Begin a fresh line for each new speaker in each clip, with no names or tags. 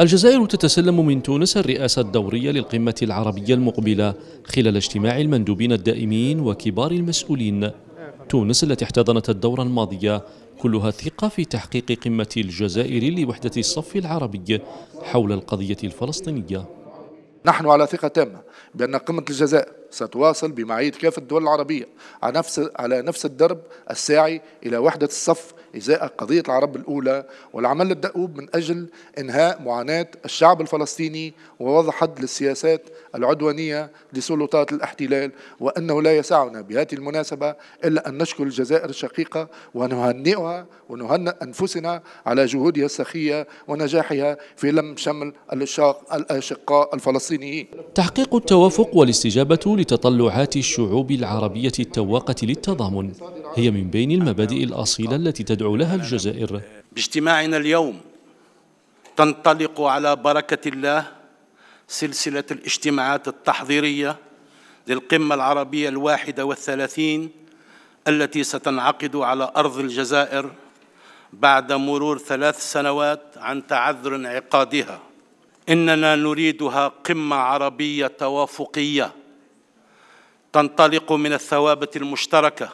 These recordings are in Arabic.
الجزائر تتسلم من تونس الرئاسة الدورية للقمة العربية المقبلة خلال اجتماع المندوبين الدائمين وكبار المسؤولين تونس التي احتضنت الدورة الماضية كلها ثقة في تحقيق قمة الجزائر لوحدة الصف العربي حول القضية الفلسطينية
نحن على ثقة تامة بأن قمة الجزائر ستواصل بمعية كافة الدول العربية على نفس على نفس الدرب الساعي إلى وحدة الصف إزاء قضية العرب الأولى والعمل الدؤوب من أجل إنهاء معاناة الشعب الفلسطيني ووضع حد للسياسات العدوانية لسلطات الاحتلال وأنه لا يسعنا بهذه المناسبة إلا أن نشكر الجزائر الشقيقة ونهنئها ونهنئ أنفسنا على جهودها السخية ونجاحها في لم شمل الأشقاء الفلسطينيين
تحقيق التوافق والاستجابة لتطلعات الشعوب العربية التواقة للتضامن هي من بين المبادئ الأصيلة التي تدعو لها الجزائر
باجتماعنا اليوم تنطلق على بركة الله سلسلة الاجتماعات التحضيرية للقمة العربية الواحدة والثلاثين التي ستنعقد على أرض الجزائر بعد مرور ثلاث سنوات عن تعذر انعقادها إننا نريدها قمة عربية توافقية تنطلق من الثوابت المشتركه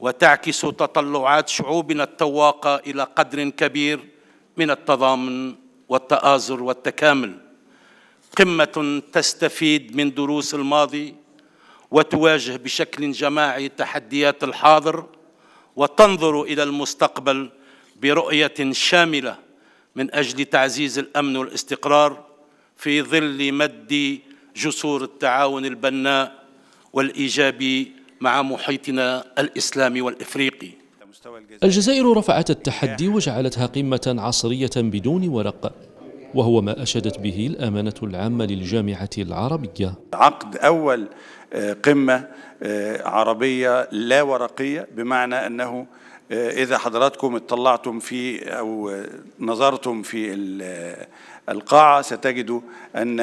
وتعكس تطلعات شعوبنا التواقه الى قدر كبير من التضامن والتآزر والتكامل قمة تستفيد من دروس الماضي وتواجه بشكل جماعي تحديات الحاضر وتنظر إلى المستقبل برؤية شاملة من أجل تعزيز الأمن والاستقرار في ظل مد جسور التعاون البناء والإيجابي مع محيطنا الإسلامي والإفريقي
الجزائر رفعت التحدي وجعلتها قمة عصرية بدون ورق وهو ما أشدت به الأمانة العامة للجامعة العربية
عقد أول آه، قمة آه، عربية لا ورقية بمعنى أنه آه، إذا حضراتكم اطلعتم في أو نظرتم في القاعة ستجد أن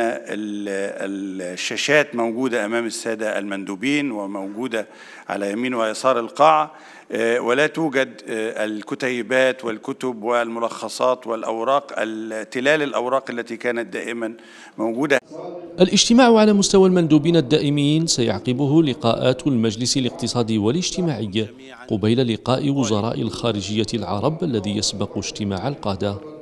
الشاشات موجودة أمام السادة المندوبين وموجودة على يمين ويسار القاعة آه، ولا توجد آه، الكتيبات والكتب والملخصات والأوراق تلال الأوراق التي كانت دائما موجودة
الاجتماع على مستوى المندوبين الدائمين سيعقبه لقاءات المجلس الاقتصادي والاجتماعي قبيل لقاء وزراء الخارجية العرب الذي يسبق اجتماع القادة